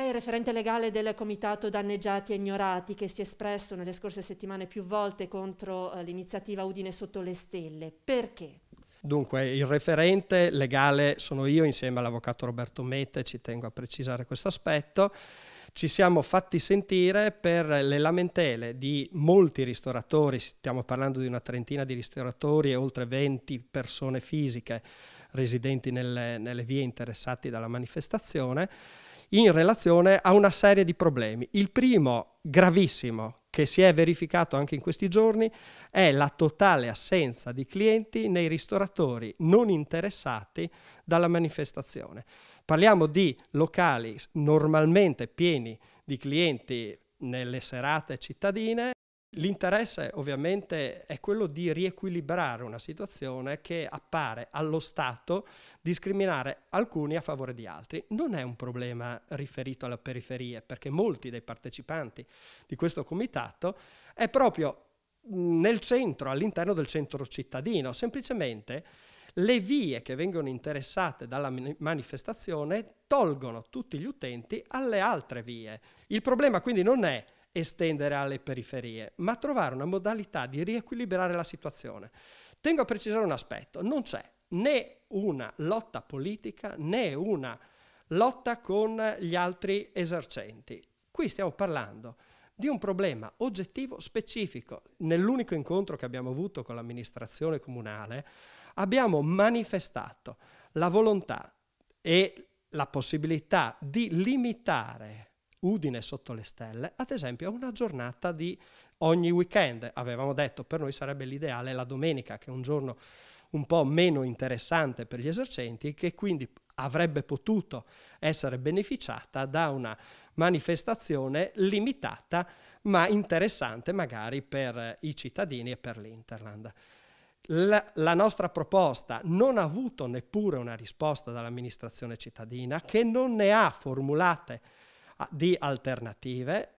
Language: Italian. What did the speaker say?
Lei è referente legale del Comitato Danneggiati e Ignorati che si è espresso nelle scorse settimane più volte contro eh, l'iniziativa Udine sotto le stelle. Perché? Dunque, il referente legale sono io insieme all'avvocato Roberto Mette, ci tengo a precisare questo aspetto ci siamo fatti sentire per le lamentele di molti ristoratori, stiamo parlando di una trentina di ristoratori e oltre 20 persone fisiche residenti nelle, nelle vie interessate dalla manifestazione in relazione a una serie di problemi. Il primo, gravissimo, che si è verificato anche in questi giorni è la totale assenza di clienti nei ristoratori non interessati dalla manifestazione. Parliamo di locali normalmente pieni di clienti nelle serate cittadine L'interesse ovviamente è quello di riequilibrare una situazione che appare allo Stato discriminare alcuni a favore di altri. Non è un problema riferito alla periferia, perché molti dei partecipanti di questo comitato è proprio nel centro, all'interno del centro cittadino, semplicemente le vie che vengono interessate dalla manifestazione tolgono tutti gli utenti alle altre vie. Il problema quindi non è estendere alle periferie, ma trovare una modalità di riequilibrare la situazione. Tengo a precisare un aspetto, non c'è né una lotta politica né una lotta con gli altri esercenti. Qui stiamo parlando di un problema oggettivo specifico. Nell'unico incontro che abbiamo avuto con l'amministrazione comunale abbiamo manifestato la volontà e la possibilità di limitare Udine sotto le stelle, ad esempio, è una giornata di ogni weekend. Avevamo detto per noi sarebbe l'ideale la domenica, che è un giorno un po' meno interessante per gli esercenti, che quindi avrebbe potuto essere beneficiata da una manifestazione limitata ma interessante magari per i cittadini e per l'Interland. La, la, nostra proposta non ha avuto neppure una risposta dall'amministrazione cittadina che non ne ha formulate di alternative